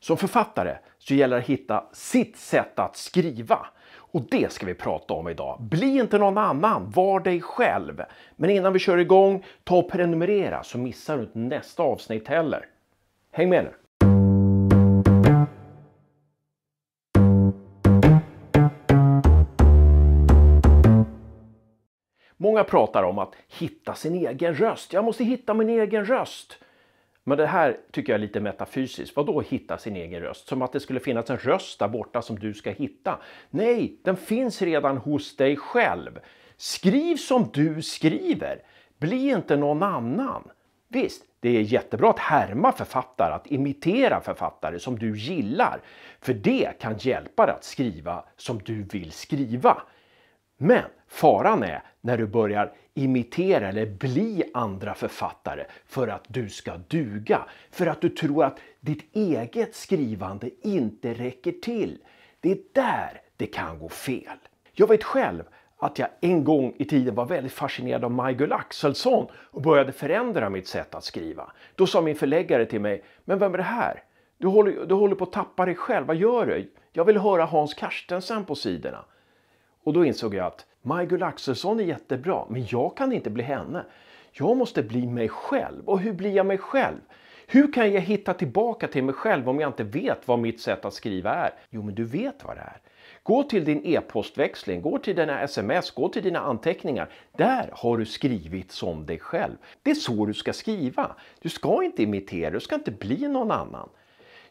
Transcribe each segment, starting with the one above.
Som författare så gäller det att hitta sitt sätt att skriva. Och det ska vi prata om idag. Bli inte någon annan, var dig själv. Men innan vi kör igång, ta och prenumerera så missar du inte nästa avsnitt heller. Häng med nu! Många pratar om att hitta sin egen röst. Jag måste hitta min egen röst. Men det här tycker jag är lite metafysiskt. Vad då hitta sin egen röst? Som att det skulle finnas en röst där borta som du ska hitta. Nej, den finns redan hos dig själv. Skriv som du skriver. Bli inte någon annan. Visst, det är jättebra att härma författare, att imitera författare som du gillar. För det kan hjälpa dig att skriva som du vill skriva. Men faran är när du börjar imitera eller bli andra författare för att du ska duga. För att du tror att ditt eget skrivande inte räcker till. Det är där det kan gå fel. Jag vet själv att jag en gång i tiden var väldigt fascinerad av Michael Axelsson och började förändra mitt sätt att skriva. Då sa min förläggare till mig, men vem är det här? Du håller, du håller på att tappa dig själv, vad gör du? Jag vill höra Hans Carstensen på sidorna. Och då insåg jag att Majgull Axelsson är jättebra, men jag kan inte bli henne. Jag måste bli mig själv. Och hur blir jag mig själv? Hur kan jag hitta tillbaka till mig själv om jag inte vet vad mitt sätt att skriva är? Jo, men du vet vad det är. Gå till din e-postväxling, gå till dina sms, gå till dina anteckningar. Där har du skrivit som dig själv. Det är så du ska skriva. Du ska inte imitera, du ska inte bli någon annan.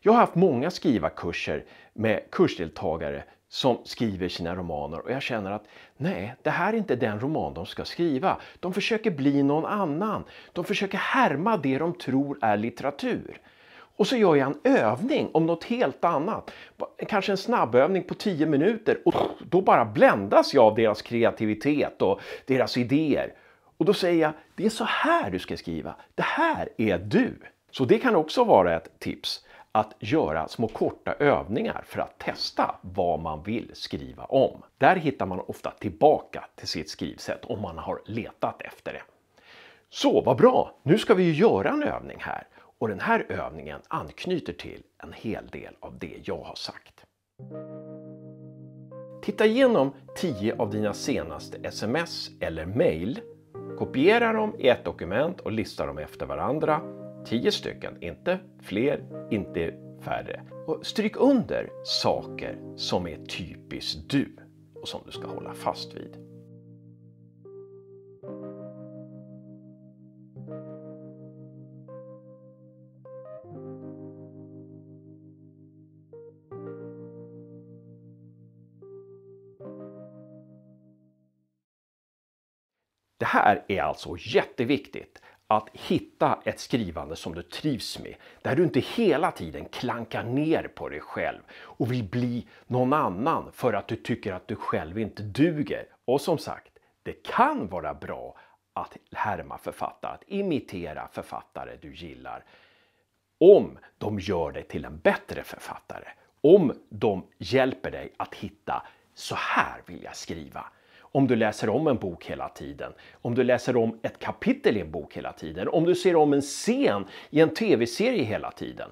Jag har haft många skrivarkurser med kursdeltagare som skriver sina romaner och jag känner att nej, det här är inte den roman de ska skriva. De försöker bli någon annan. De försöker härma det de tror är litteratur. Och så gör jag en övning om något helt annat. Kanske en snabbövning på 10 minuter och då bara bländas jag av deras kreativitet och deras idéer. Och då säger jag, det är så här du ska skriva. Det här är du. Så det kan också vara ett tips att göra små korta övningar för att testa vad man vill skriva om. Där hittar man ofta tillbaka till sitt skrivsätt om man har letat efter det. Så vad bra! Nu ska vi ju göra en övning här och den här övningen anknyter till en hel del av det jag har sagt. Titta igenom 10 av dina senaste sms eller mejl. Kopiera dem i ett dokument och lista dem efter varandra tio stycken, inte fler, inte färre. Och stryk under saker som är typiskt du och som du ska hålla fast vid. Det här är alltså jätteviktigt att hitta ett skrivande som du trivs med. Där du inte hela tiden klankar ner på dig själv och vill bli någon annan för att du tycker att du själv inte duger. Och som sagt, det kan vara bra att härma författare, att imitera författare du gillar. Om de gör dig till en bättre författare. Om de hjälper dig att hitta så här vill jag skriva om du läser om en bok hela tiden, om du läser om ett kapitel i en bok hela tiden, om du ser om en scen i en tv-serie hela tiden.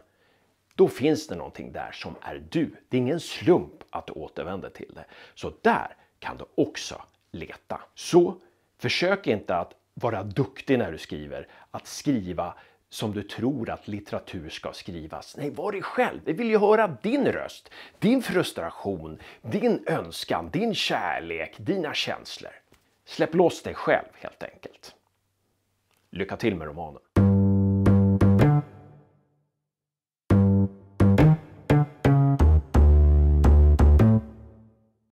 Då finns det någonting där som är du. Det är ingen slump att du återvänder till det. Så där kan du också leta. Så försök inte att vara duktig när du skriver, att skriva som du tror att litteratur ska skrivas. Nej, var dig själv. Vi vill ju höra din röst, din frustration, din önskan, din kärlek, dina känslor. Släpp loss dig själv helt enkelt. Lycka till med romanen.